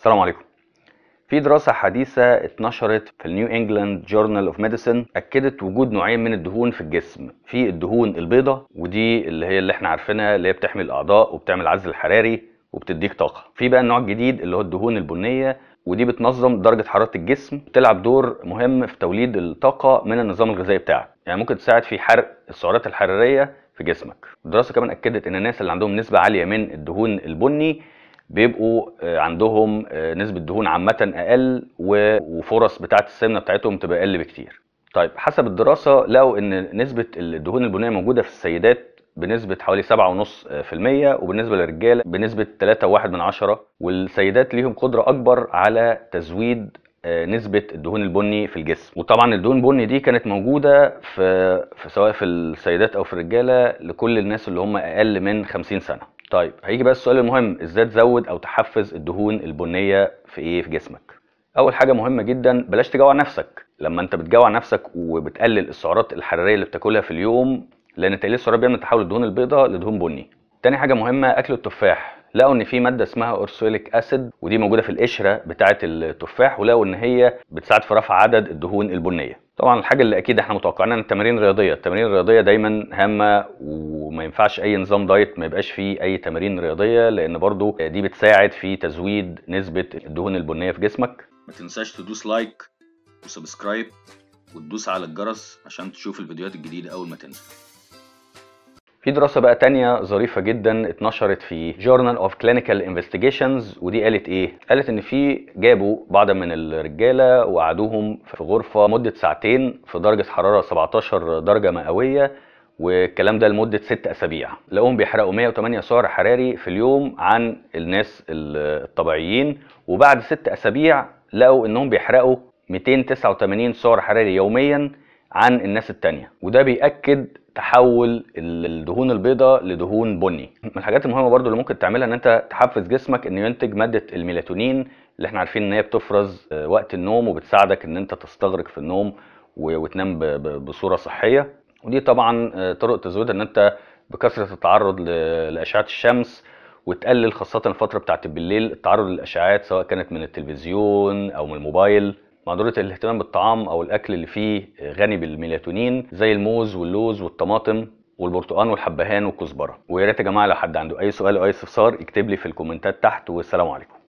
السلام عليكم في دراسة حديثة اتنشرت في النيو انجلاند جورنال اوف ميديسن اكدت وجود نوعين من الدهون في الجسم في الدهون البيضة ودي اللي هي اللي احنا عارفينها اللي هي بتحمي الاعضاء وبتعمل عزل حراري وبتديك طاقة في بقى النوع الجديد اللي هو الدهون البنية ودي بتنظم درجة حرارة الجسم بتلعب دور مهم في توليد الطاقة من النظام الغذائي بتاعك يعني ممكن تساعد في حرق السعرات الحرارية في جسمك الدراسة كمان اكدت ان الناس اللي عندهم نسبة عالية من الدهون البني بيبقوا آه، عندهم آه، نسبه دهون عامه اقل وفرص بتاعه السمنه بتاعتهم تبقى اقل بكتير طيب حسب الدراسه لقوا ان نسبه الدهون البنيه موجوده في السيدات بنسبة حوالي 7.5% آه، وبالنسبة للرجالة بنسبة 3.1 والسيدات ليهم قدرة أكبر على تزويد نسبة الدهون البني في الجسم وطبعا الدهون البني دي كانت موجودة في, في سواء في السيدات أو في الرجالة لكل الناس اللي هم أقل من 50 سنة طيب هيجي بقى السؤال المهم ازاي تزود او تحفز الدهون البنيه في ايه في جسمك اول حاجه مهمه جدا بلاش تجوع نفسك لما انت بتجوع نفسك وبتقلل السعرات الحراريه اللي بتاكلها في اليوم لان تقليل السعرات بيعمل تحول الدهون البيضاء لدهون بني تاني حاجه مهمه اكل التفاح لقوا ان في ماده اسمها اورسوليك اسيد ودي موجوده في القشره بتاعه التفاح ولقوا ان هي بتساعد في رفع عدد الدهون البنيه طبعا الحاجه اللي اكيد احنا متوقعينها ان التمارين الرياضيه التمارين الرياضيه دايما هامه وما ينفعش اي نظام دايت ما يبقاش فيه اي تمارين رياضيه لان برضو دي بتساعد في تزويد نسبه الدهون البنيه في جسمك ما تنساش تدوس لايك وسبسكرايب وتدوس على الجرس عشان تشوف الفيديوهات الجديده اول ما تنزل في دراسة بقى تانية ظريفة جدا اتنشرت في Journal of Clinical Investigations ودي قالت ايه؟ قالت ان في جابوا بعض من الرجالة وقعدوهم في غرفة مدة ساعتين في درجة حرارة 17 درجة مئوية والكلام ده لمدة ست أسابيع لقوهم بيحرقوا 108 سعر حراري في اليوم عن الناس الطبيعيين وبعد ست أسابيع لقوا إنهم بيحرقوا 289 سعر حراري يوميا عن الناس التانية وده بيأكد تحول الدهون البيضاء لدهون بني من الحاجات المهمة برضو اللي ممكن تعملها ان انت تحفز جسمك انه ينتج مادة الميلاتونين اللي احنا عارفين ان هي بتفرز آه، وقت النوم وبتساعدك ان انت تستغرق في النوم وتنام بصورة صحية ودي طبعا آه، طرق تزودها ان انت بكثرة التعرض لأشعة الشمس وتقلل خاصة الفترة بتاعت بالليل التعرض للأشعاعات سواء كانت من التلفزيون أو من الموبايل معضله الاهتمام بالطعام او الاكل اللي فيه غني بالميلاتونين زي الموز واللوز والطماطم والبرتقان والحبهان والكزبره ويا ريت يا جماعه لو حد عنده اي سؤال او اي استفسار اكتب لي في الكومنتات تحت والسلام عليكم